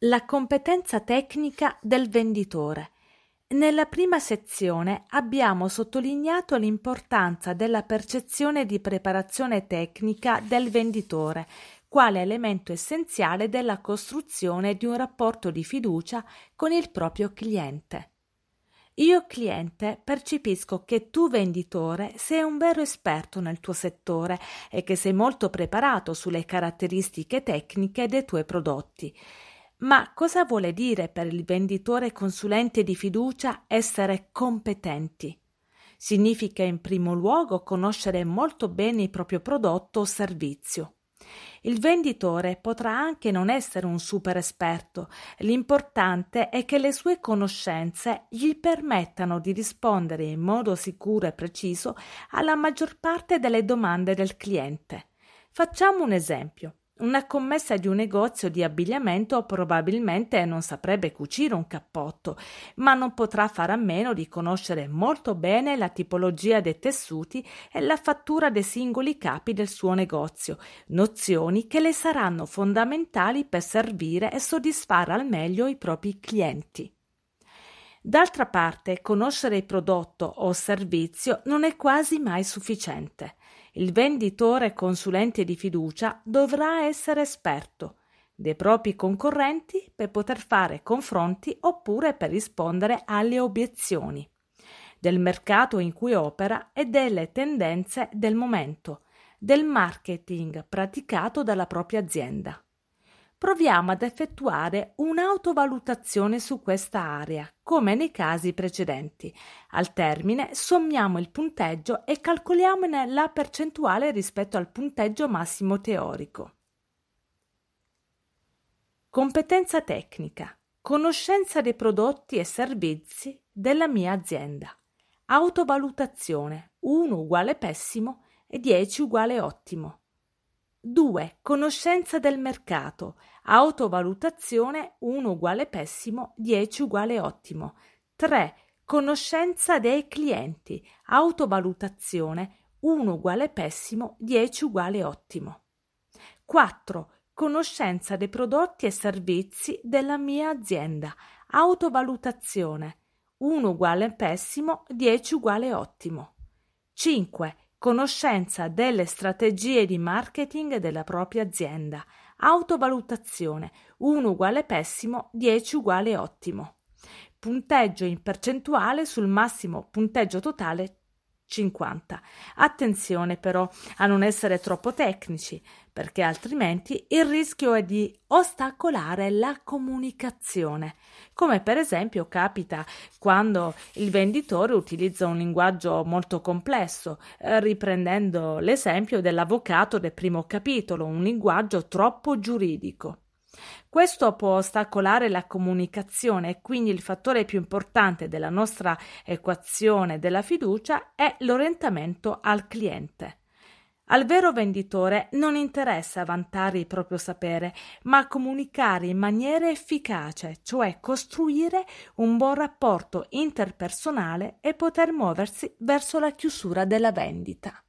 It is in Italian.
la competenza tecnica del venditore. Nella prima sezione abbiamo sottolineato l'importanza della percezione di preparazione tecnica del venditore quale elemento essenziale della costruzione di un rapporto di fiducia con il proprio cliente. Io cliente percepisco che tu venditore sei un vero esperto nel tuo settore e che sei molto preparato sulle caratteristiche tecniche dei tuoi prodotti. Ma cosa vuole dire per il venditore consulente di fiducia essere competenti? Significa in primo luogo conoscere molto bene il proprio prodotto o servizio. Il venditore potrà anche non essere un super esperto, l'importante è che le sue conoscenze gli permettano di rispondere in modo sicuro e preciso alla maggior parte delle domande del cliente. Facciamo un esempio. Una commessa di un negozio di abbigliamento probabilmente non saprebbe cucire un cappotto, ma non potrà fare a meno di conoscere molto bene la tipologia dei tessuti e la fattura dei singoli capi del suo negozio, nozioni che le saranno fondamentali per servire e soddisfare al meglio i propri clienti. D'altra parte, conoscere il prodotto o servizio non è quasi mai sufficiente. Il venditore consulente di fiducia dovrà essere esperto dei propri concorrenti per poter fare confronti oppure per rispondere alle obiezioni del mercato in cui opera e delle tendenze del momento, del marketing praticato dalla propria azienda proviamo ad effettuare un'autovalutazione su questa area, come nei casi precedenti. Al termine sommiamo il punteggio e calcoliamone la percentuale rispetto al punteggio massimo teorico. Competenza tecnica. Conoscenza dei prodotti e servizi della mia azienda. Autovalutazione 1 uguale pessimo e 10 uguale ottimo. 2. Conoscenza del mercato. Autovalutazione 1 uguale pessimo, 10 uguale ottimo. 3. Conoscenza dei clienti. Autovalutazione 1 uguale pessimo, 10 uguale ottimo. 4. Conoscenza dei prodotti e servizi della mia azienda. Autovalutazione 1 uguale pessimo, 10 uguale ottimo. 5 conoscenza delle strategie di marketing della propria azienda, autovalutazione 1 uguale pessimo, 10 uguale ottimo, punteggio in percentuale sul massimo punteggio totale 50. Attenzione però a non essere troppo tecnici, perché altrimenti il rischio è di ostacolare la comunicazione, come per esempio capita quando il venditore utilizza un linguaggio molto complesso, eh, riprendendo l'esempio dell'avvocato del primo capitolo, un linguaggio troppo giuridico. Questo può ostacolare la comunicazione e quindi il fattore più importante della nostra equazione della fiducia è l'orientamento al cliente. Al vero venditore non interessa vantare il proprio sapere, ma comunicare in maniera efficace, cioè costruire un buon rapporto interpersonale e poter muoversi verso la chiusura della vendita.